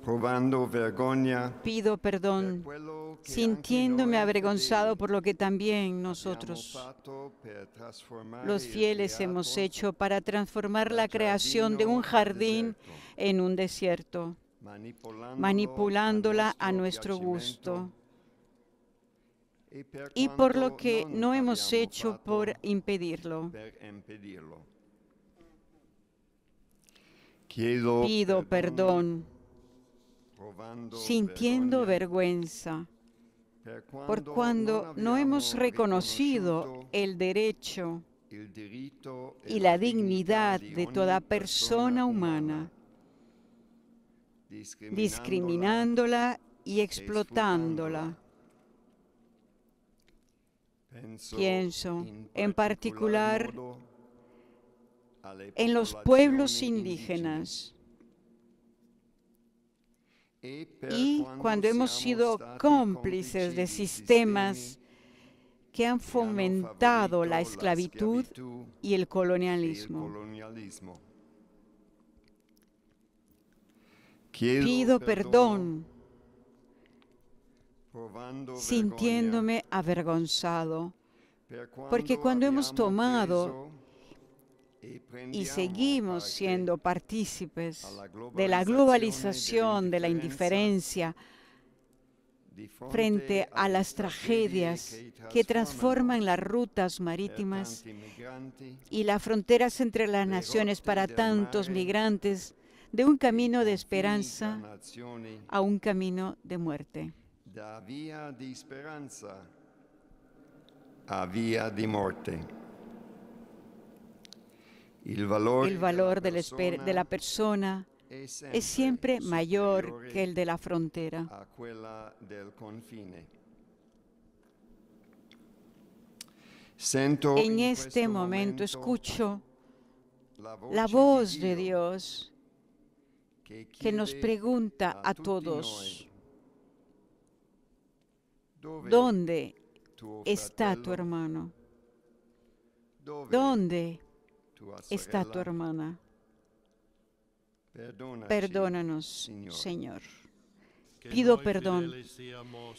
probando Pido perdón, sintiéndome avergonzado por lo que también nosotros, los fieles, hemos hecho para transformar la creación de un jardín en un desierto, manipulándola a nuestro gusto y por lo que no hemos hecho por impedirlo pido perdón, perdón sintiendo vergüenza por cuando no hemos reconocido el derecho y la dignidad de toda persona humana, discriminándola y explotándola. Pienso en particular en los pueblos indígenas. Y cuando hemos sido cómplices de sistemas que han fomentado la esclavitud y el colonialismo. Pido perdón sintiéndome avergonzado, porque cuando hemos tomado y seguimos siendo partícipes de la globalización, de la indiferencia, frente a las tragedias que transforman las rutas marítimas y las fronteras entre las naciones para tantos migrantes de un camino de esperanza a un camino de muerte. El valor, de, la persona, es siempre, mayor que el de la frontera. en este, este momento escucho la voz de Dios que nos pregunta a todos, ¿dónde está tu hermano? ¿Dónde está tu hermana. Perdónanos, Señor. Pido perdón,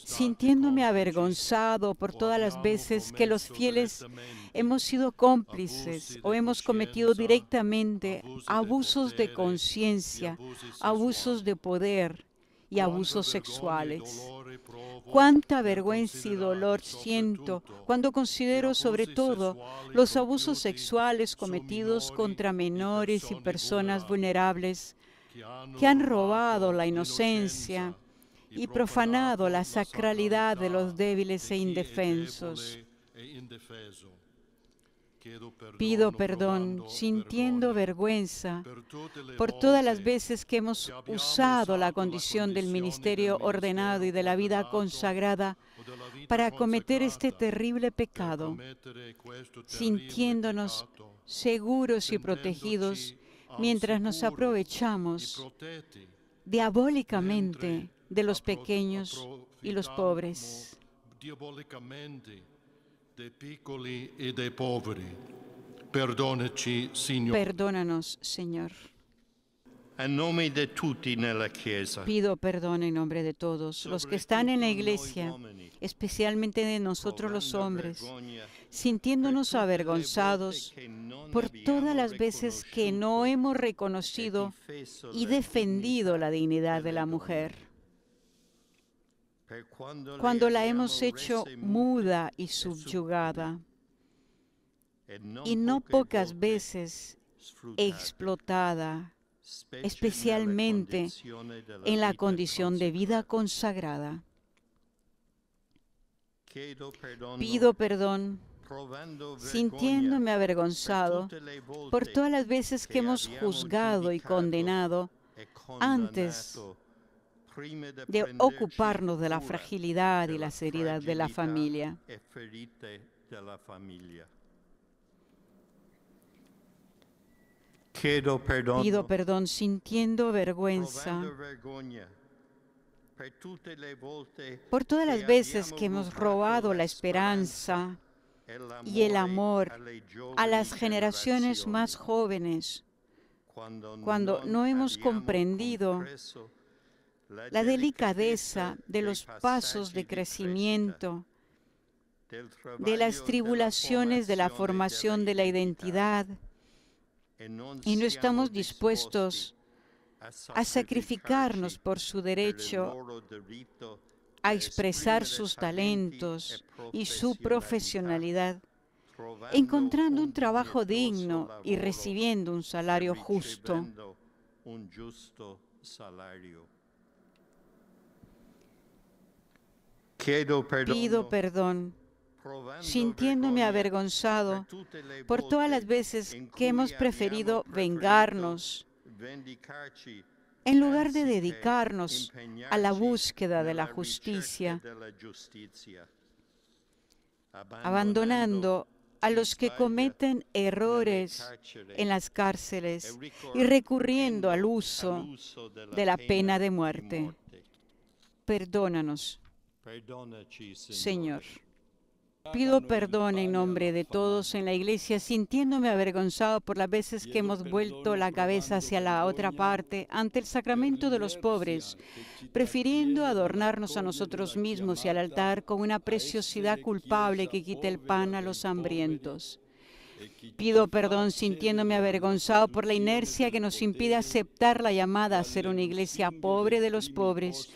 sintiéndome avergonzado por todas las veces que los fieles hemos sido cómplices o hemos cometido directamente abusos de conciencia, abusos de poder y abusos sexuales. Cuánta vergüenza y dolor siento cuando considero sobre todo los abusos sexuales cometidos contra menores y personas vulnerables que han robado la inocencia y profanado la sacralidad de los débiles e indefensos. Pido perdón sintiendo vergüenza por todas las veces que hemos usado la condición del ministerio ordenado y de la vida consagrada para cometer este terrible pecado, sintiéndonos seguros y protegidos mientras nos aprovechamos diabólicamente de los pequeños y los pobres. De y e de poveri, perdonaci, Perdónanos, Señor. de Pido perdón en nombre de todos los que están en la iglesia, especialmente de nosotros los hombres, sintiéndonos avergonzados por todas las veces que no hemos reconocido e y defendido la dignidad de la mujer cuando la hemos hecho muda y subyugada. Y no pocas veces explotada, especialmente en la condición de vida consagrada. Pido perdón sintiéndome avergonzado por todas las veces que hemos juzgado y e condenado antes de ocuparnos de la fragilidad y las heridas de la familia. Pido perdón sintiendo vergüenza por todas las veces que hemos robado la esperanza y el amor a las generaciones más jóvenes, cuando no hemos comprendido la delicadeza de los pasos de crecimiento, de las tribulaciones de la formación de la identidad, y no estamos dispuestos a sacrificarnos por su derecho a expresar sus talentos y su profesionalidad, encontrando un trabajo digno y recibiendo un salario justo. pido perdón, sintiéndome avergonzado por todas las veces que hemos preferido vengarnos en lugar de dedicarnos a la búsqueda de la justicia, abandonando a los que cometen errores en las cárceles e y recurriendo al uso de la pena de muerte. Perdónanos Señor, pido perdón en nombre de todos en la iglesia, sintiéndome avergonzado por las veces que hemos vuelto la cabeza hacia la otra parte ante el sacramento de los pobres, prefiriendo adornarnos a nosotros mismos y al altar con una preciosidad culpable que quite el pan a los hambrientos. Pido perdón sintiéndome avergonzado por la inercia que nos impide aceptar la llamada a ser una iglesia pobre de los pobres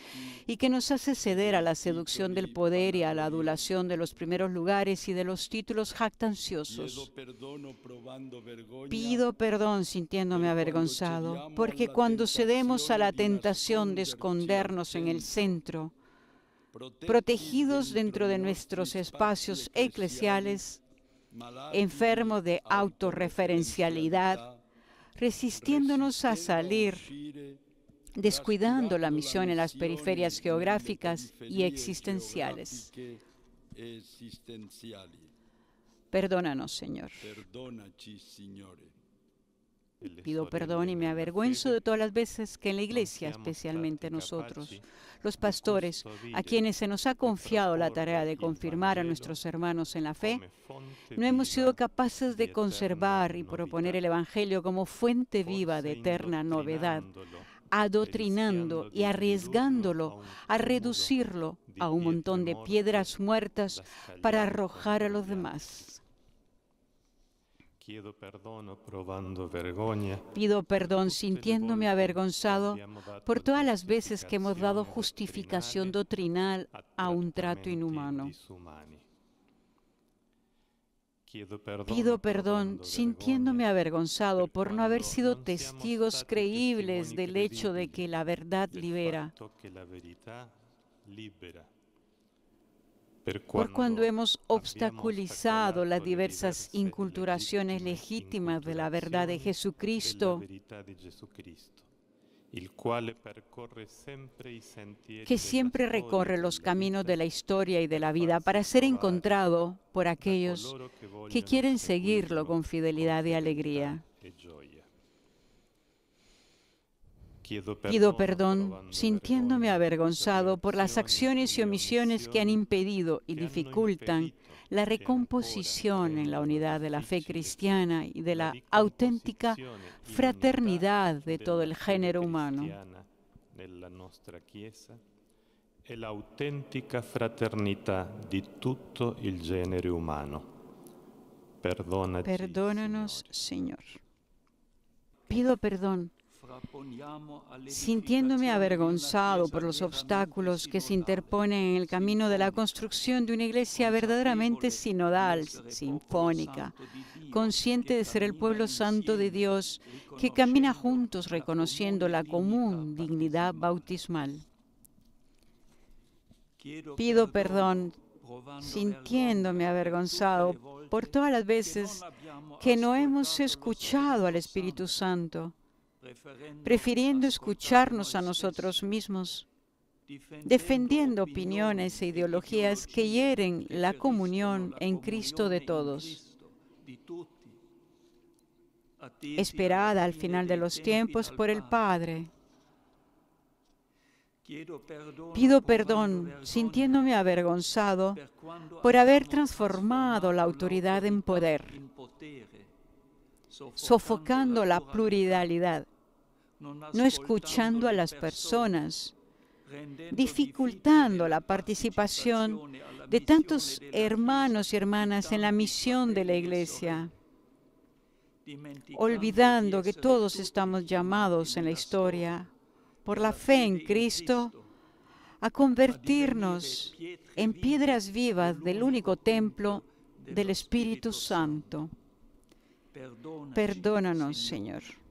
y que nos hace ceder a la seducción del poder y a la adulación de los primeros lugares y de los títulos jactanciosos. Pido perdón sintiéndome avergonzado, porque cuando cedemos a la tentación de escondernos en el centro, protegidos dentro de nuestros espacios eclesiales, enfermos de autorreferencialidad, resistiéndonos a salir descuidando la misión en las periferias geográficas y existenciales. Perdónanos, Señor. Pido perdón y me avergüenzo de todas las veces que en la iglesia, especialmente nosotros, los pastores, a quienes se nos ha confiado la tarea de confirmar a nuestros hermanos en la fe, no hemos sido capaces de conservar y proponer el Evangelio como fuente viva de eterna novedad, adoctrinando y arriesgándolo a reducirlo a un montón de piedras muertas para arrojar a los demás. Pido perdón sintiéndome avergonzado por todas las veces que hemos dado justificación doctrinal a un trato inhumano. Pido perdón sintiéndome avergonzado por no haber sido testigos creíbles del hecho de que la verdad libera. Por cuando hemos obstaculizado las diversas inculturaciones legítimas de la verdad de Jesucristo que siempre recorre los caminos de la historia y de la vida para ser encontrado por aquellos que quieren seguirlo con fidelidad y alegría. Pido perdón sintiéndome avergonzado por las acciones y omisiones que han impedido y dificultan la recomposición en la unidad de la fe cristiana y de la auténtica fraternidad de todo el género humano. tutto il genere Perdónanos, Señor. Pido perdón Sintiéndome avergonzado por los obstáculos que se interponen en el camino de la construcción de una iglesia verdaderamente sinodal, sinfónica, consciente de ser el pueblo santo de Dios que camina juntos reconociendo la común dignidad bautismal. Pido perdón sintiéndome avergonzado por todas las veces que no hemos escuchado al Espíritu Santo prefiriendo escucharnos a nosotros mismos, defendiendo opiniones e ideologías que hieren la comunión en Cristo de todos. Esperada al final de los tiempos por el Padre. Pido perdón, sintiéndome avergonzado, por haber transformado la autoridad en poder, sofocando la pluralidad no escuchando a las personas, dificultando la participación de tantos hermanos y hermanas en la misión de la Iglesia, olvidando que todos estamos llamados en la historia por la fe en Cristo a convertirnos en piedras vivas del único templo del Espíritu Santo. Perdónanos, Señor.